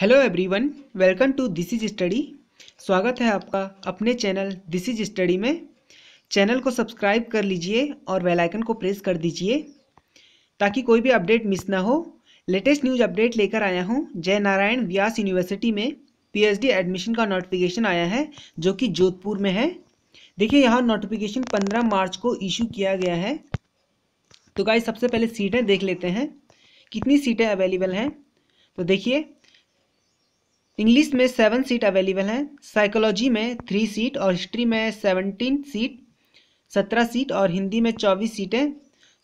hello everyone welcome to this is study स्वागत है आपका अपने चैनल दिस इज स्टडी में चैनल को सब्सक्राइब कर लीजिए और बेल आइकन को प्रेस कर दीजिए ताकि कोई भी अपडेट मिस ना हो लेटेस्ट न्यूज अपडेट लेकर आया हूं जय नारायण व्यास यूनिवर्सिटी में पीएचडी एडमिशन का नोटिफिकेशन आया है जो कि जोधपुर में है देखिए यहाँ नोटिफिकेशन पंद्रह मार्च को इशू किया गया है तो गाइज सबसे पहले सीटें देख लेते हैं कितनी सीटें अवेलेबल हैं तो देखिए इंग्लिश में सेवन सीट अवेलेबल हैं साइकोलॉजी में थ्री सीट और हिस्ट्री में सेवनटीन सीट सत्रह सीट और हिंदी में चौबीस सीटें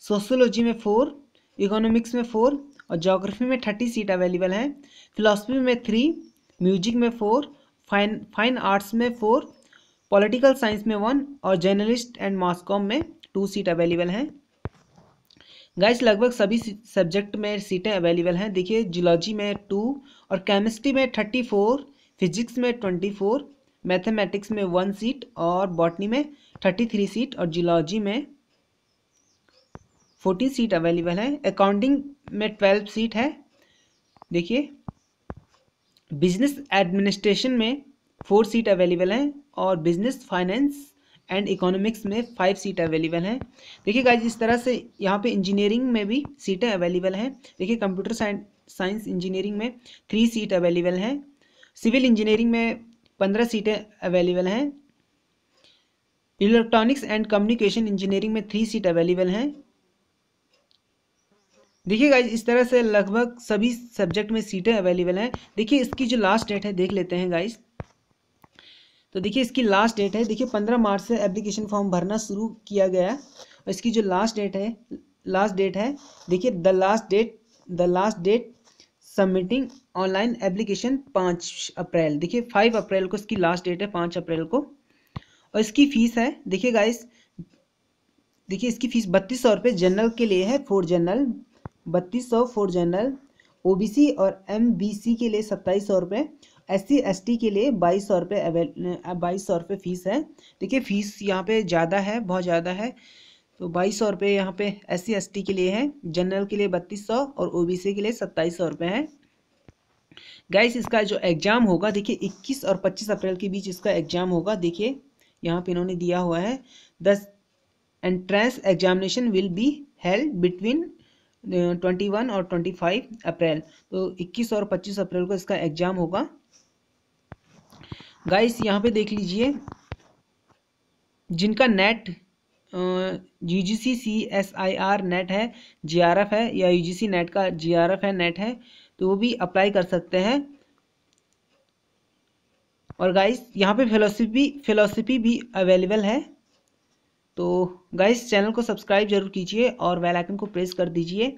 सोशोलॉजी में फोर इकोनॉमिक्स में फोर और जोग्राफी में थर्टी सीट अवेलेबल हैं फिलोसफी में थ्री म्यूजिक में फोर फाइन फाइन आर्ट्स में फोर पॉलिटिकल साइंस में वन और जर्नलिस्ट एंड मास में टू सीट अवेलेबल हैं गाइस लगभग सभी सब्जेक्ट में सीटें अवेलेबल हैं देखिए जुलॉजी में टू और केमिस्ट्री में थर्टी फोर फिजिक्स में ट्वेंटी फोर मैथेमेटिक्स में वन सीट और बॉटनी में थर्टी थ्री सीट और जुलॉजी में फोर्टी सीट अवेलेबल है अकाउंटिंग में ट्वेल्व सीट है देखिए बिजनेस एडमिनिस्ट्रेशन में फोर सीट अवेलेबल हैं और बिजनेस फाइनेंस एंड इकोनॉमिक्स में फाइव सीट अवेलेबल हैं देखिए गाइज इस तरह से यहाँ पे इंजीनियरिंग में भी सीटें अवेलेबल हैं देखिए कंप्यूटर साइंस इंजीनियरिंग में थ्री सीट अवेलेबल हैं सिविल इंजीनियरिंग में पंद्रह सीटें अवेलेबल हैं इलेक्ट्रॉनिक्स एंड कम्युनिकेशन इंजीनियरिंग में थ्री सीट अवेलेबल हैं देखिए गाइज इस तरह से लगभग सभी सब्जेक्ट में सीटें अवेलेबल हैं देखिए इसकी जो लास्ट डेट है देख लेते हैं गाइज तो देखिए इसकी लास्ट डेट है देखिए पंद्रह मार्च से एप्लीकेशन फॉर्म भरना शुरू किया गया है इसकी जो लास्ट डेट है लास्ट डेट है देखिए the last date the last date submitting online application पाँच अप्रैल देखिए फाइव अप्रैल को इसकी लास्ट डेट है पाँच अप्रैल को और इसकी फ़ीस है देखिए गाइस देखिए इसकी फ़ीस बत्तीस सौ रुपये जनरल के लिए है फोर जनरल बत्तीस सौ फोर जनरल ओबीसी और एमबीसी के लिए सत्ताईस सौ रुपये एस सी एस टी के लिए बाईस सौ रुपये अवेल बाईस सौ रुपये फ़ीस है देखिए फ़ीस यहाँ पे ज़्यादा है बहुत ज़्यादा है तो बाईस सौ रुपये यहाँ पे एस सी एस टी के लिए है जनरल के लिए बत्तीस सौ और ओ बी सी के लिए सत्ताईस सौ रुपये है गाइस इसका जो एग्ज़ाम होगा देखिए इक्कीस और पच्चीस अप्रैल के बीच इसका एग्ज़ाम होगा देखिए यहाँ पे इन्होंने दिया हुआ है दस entrance examination will be held between twenty one और ट्वेंटी फाइव अप्रैल तो इक्कीस और पच्चीस अप्रैल को इसका एग्जाम होगा गाइस यहाँ पे देख लीजिए जिनका NET U G C C S I R NET है जी आर एफ है या यू जी सी नेट का जी आर एफ है नेट है तो वो भी अप्लाई कर सकते हैं और गाइस यहाँ पे फिलोसफी फिलोसफी भी अवेलेबल है तो गाइस चैनल को सब्सक्राइब जरूर कीजिए और बेल आइकन को प्रेस कर दीजिए